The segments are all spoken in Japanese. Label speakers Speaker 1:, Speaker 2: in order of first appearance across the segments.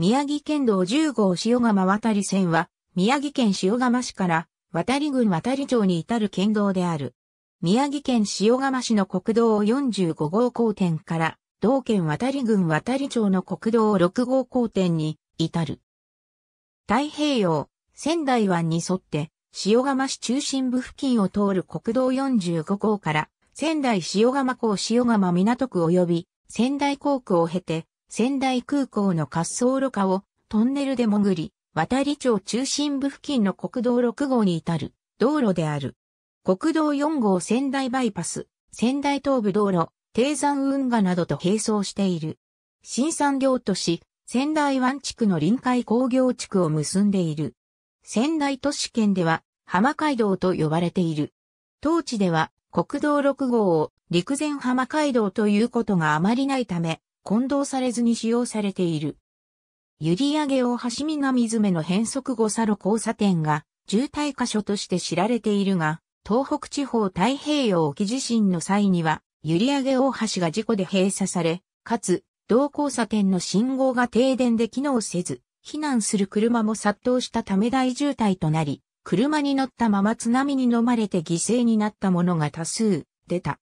Speaker 1: 宮城県道10号塩釜渡り線は、宮城県塩釜市から渡り郡渡り町に至る県道である。宮城県塩釜市の国道45号交点から、同県渡り郡渡り町の国道6号交点に至る。太平洋、仙台湾に沿って、塩釜市中心部付近を通る国道45号から、仙台塩釜港塩釜港区及び仙台港区を経て、仙台空港の滑走路下をトンネルで潜り、渡り町中心部付近の国道6号に至る道路である。国道4号仙台バイパス、仙台東部道路、低山運河などと並走している。新産業都市、仙台湾地区の臨海工業地区を結んでいる。仙台都市圏では浜街道と呼ばれている。当地では国道6号を陸前浜街道ということがあまりないため、混同されずに使用されている。閖上大橋南詰の変則後、差路交差点が渋滞箇所として知られているが、東北地方太平洋沖地震の際には、閖上大橋が事故で閉鎖され、かつ、同交差点の信号が停電で機能せず、避難する車も殺到したため大渋滞となり、車に乗ったまま津波に飲まれて犠牲になったものが多数出た。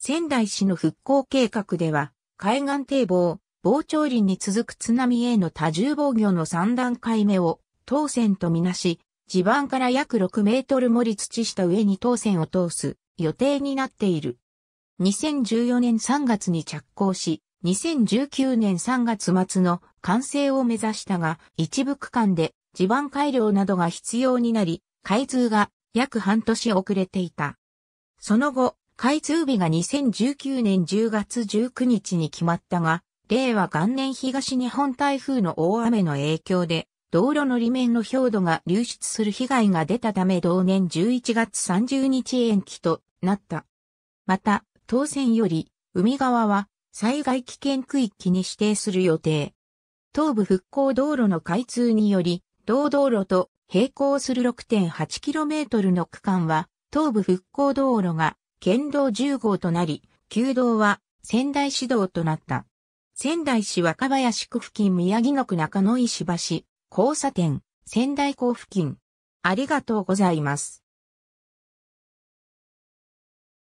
Speaker 1: 仙台市の復興計画では、海岸堤防、防潮林に続く津波への多重防御の3段階目を当線とみなし、地盤から約6メートル盛り土した上に当線を通す予定になっている。2014年3月に着工し、2019年3月末の完成を目指したが、一部区間で地盤改良などが必要になり、開通が約半年遅れていた。その後、開通日が2019年10月19日に決まったが、令和元年東日本台風の大雨の影響で、道路の裏面の表土が流出する被害が出たため同年11月30日延期となった。また、当選より、海側は災害危険区域に指定する予定。東部復興道路の開通により、道道路と並行する 6.8km の区間は、東部復興道路が県道10号となり、旧道は仙台市道となった。仙台市若林区付近宮城野区中野石橋、交差点、仙台港付近。ありがとうございます。